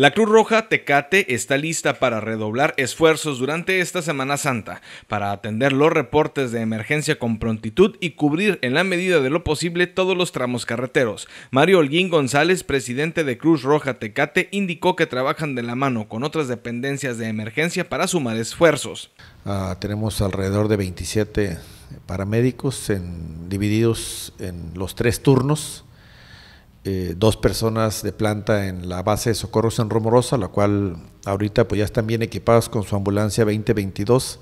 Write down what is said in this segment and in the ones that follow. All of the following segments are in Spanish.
La Cruz Roja Tecate está lista para redoblar esfuerzos durante esta Semana Santa para atender los reportes de emergencia con prontitud y cubrir en la medida de lo posible todos los tramos carreteros. Mario Holguín González, presidente de Cruz Roja Tecate, indicó que trabajan de la mano con otras dependencias de emergencia para sumar esfuerzos. Ah, tenemos alrededor de 27 paramédicos divididos en los tres turnos eh, dos personas de planta en la base de socorros en Romorosa, la cual ahorita pues ya están bien equipadas con su ambulancia 2022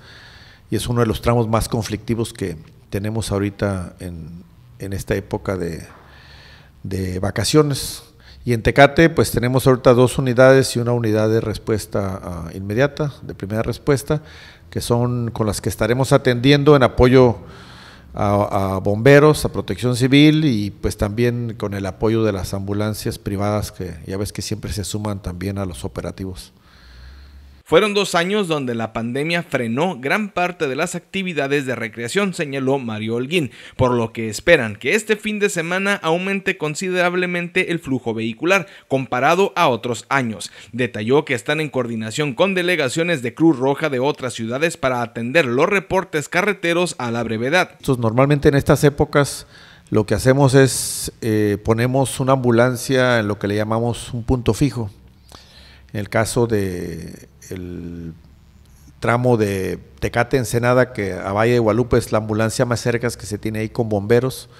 y es uno de los tramos más conflictivos que tenemos ahorita en, en esta época de, de vacaciones. Y en Tecate, pues tenemos ahorita dos unidades y una unidad de respuesta ah, inmediata, de primera respuesta, que son con las que estaremos atendiendo en apoyo a, bomberos, a protección civil y pues también con el apoyo de las ambulancias privadas que ya ves que siempre se suman también a los operativos. Fueron dos años donde la pandemia frenó gran parte de las actividades de recreación, señaló Mario Holguín, por lo que esperan que este fin de semana aumente considerablemente el flujo vehicular comparado a otros años. Detalló que están en coordinación con delegaciones de Cruz Roja de otras ciudades para atender los reportes carreteros a la brevedad. Entonces, normalmente en estas épocas lo que hacemos es eh, ponemos una ambulancia en lo que le llamamos un punto fijo, en el caso de tramo de Tecate Ensenada que a Valle de Guadalupe es la ambulancia más cerca que se tiene ahí con bomberos.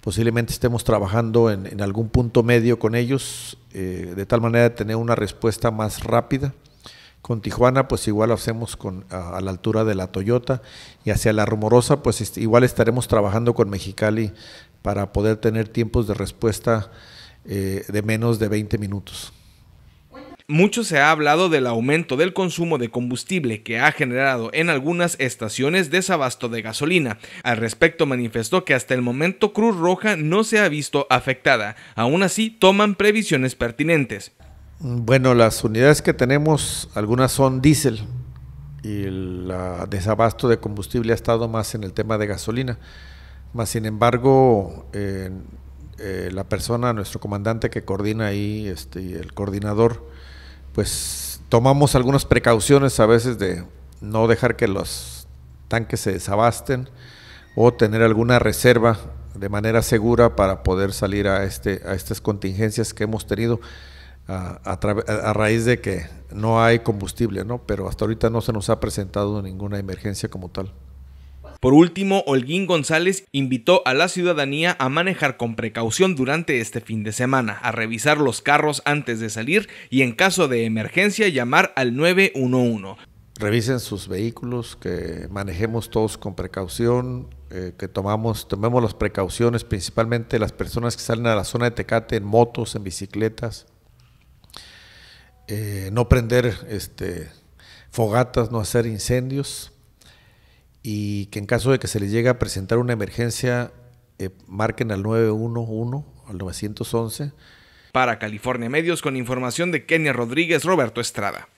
Posiblemente estemos trabajando en, algún punto medio con ellos, eh, de tal manera de tener una respuesta más rápida. Con Tijuana, pues igual lo hacemos a, la altura de la Toyota y hacia la Rumorosa, pues igual estaremos trabajando con Mexicali para poder tener tiempos de respuesta eh, de menos de 20 minutos mucho se ha hablado del aumento del consumo de combustible que ha generado en algunas estaciones desabasto de gasolina. Al respecto manifestó que hasta el momento Cruz Roja no se ha visto afectada. Aún así, toman previsiones pertinentes. Bueno, las unidades que tenemos, algunas son diésel y el desabasto de combustible ha estado más en el tema de gasolina. Más sin embargo, eh, la persona, nuestro comandante que coordina ahí, este, el coordinador, pues tomamos algunas precauciones a veces de no dejar que los tanques se desabasten o tener alguna reserva de manera segura para poder salir a, este, a estas contingencias que hemos tenido a, raíz de que no hay combustible, ¿no? Pero hasta ahorita no se nos ha presentado ninguna emergencia como tal. Por último, Holguín González invitó a la ciudadanía a manejar con precaución durante este fin de semana, a revisar los carros antes de salir y en caso de emergencia llamar al 911. Revisen sus vehículos, que manejemos todos con precaución, eh, que tomamos, tomemos las precauciones, principalmente las personas que salen a la zona de Tecate en motos, en bicicletas. Eh, no prender este, fogatas, no hacer incendios, y que en caso de que se les llegue a presentar una emergencia, eh, marquen al 911, al 911. Para California Medios, con información de Kenia Rodríguez, Roberto Estrada.